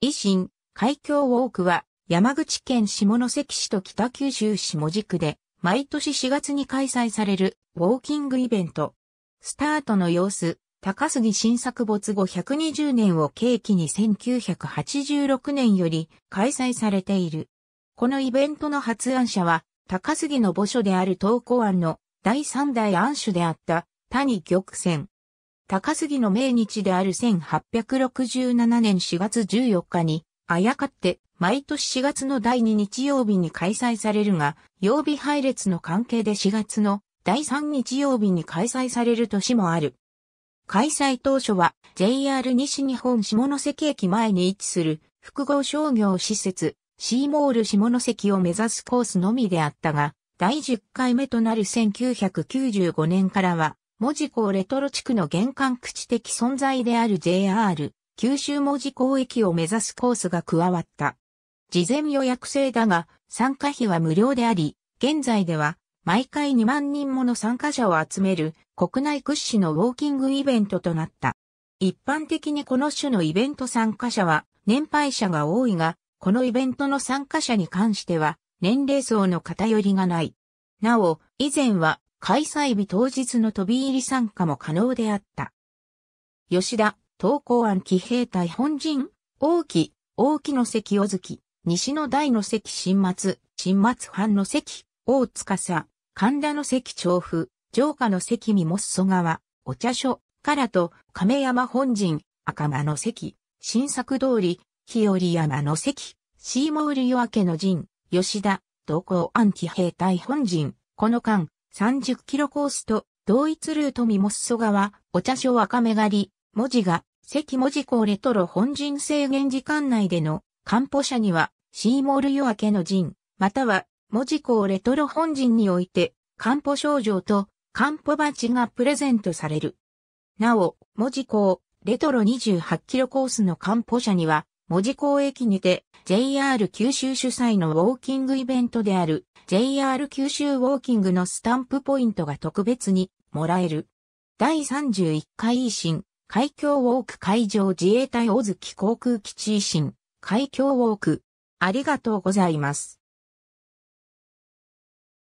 維新、海峡ウォークは山口県下関市と北九州市門司区で毎年4月に開催されるウォーキングイベント。スタートの様子、高杉新作没後120年を契機に1986年より開催されている。このイベントの発案者は高杉の墓所である東高庵の第三代庵主であった谷玉泉。高杉の命日である1867年4月14日に、あやかって、毎年4月の第2日曜日に開催されるが、曜日配列の関係で4月の第3日曜日に開催される年もある。開催当初は JR 西日本下関駅前に位置する複合商業施設シーモール下関を目指すコースのみであったが、第10回目となる1995年からは文字港レトロ地区の玄関口的存在である JR 九州文字港駅を目指すコースが加わった。事前予約制だが参加費は無料であり、現在では毎回2万人もの参加者を集める国内屈指のウォーキングイベントとなった。一般的にこの種のイベント参加者は年配者が多いが、このイベントの参加者に関しては年齢層の偏りがない。なお、以前は開催日当日の飛び入り参加も可能であった。吉田、東高安騎兵隊本陣、大木、大木の関小月、西の大の関新松、新松藩の関、大司、神田の関調布、城下の関三も裾川、お茶所、からと、亀山本陣、赤間の関、新作通り、日和山の関、シーモール夜明けの陣、吉田、東高安騎兵隊本陣、この間、30キロコースと、同一ルートミモッソ川、お茶所赤目狩り、文字が、関文字港レトロ本陣制限時間内での、漢歩者には、シーモール夜明けの陣、または、文字港レトロ本陣において、漢歩症状と、漢歩バチがプレゼントされる。なお、文字港、レトロ28キロコースの漢歩者には、文字港駅にて、JR 九州主催のウォーキングイベントである JR 九州ウォーキングのスタンプポイントが特別にもらえる。第31回維新、海峡ウォーク海上自衛隊大月航空基地維新、海峡ウォーク。ありがとうございます。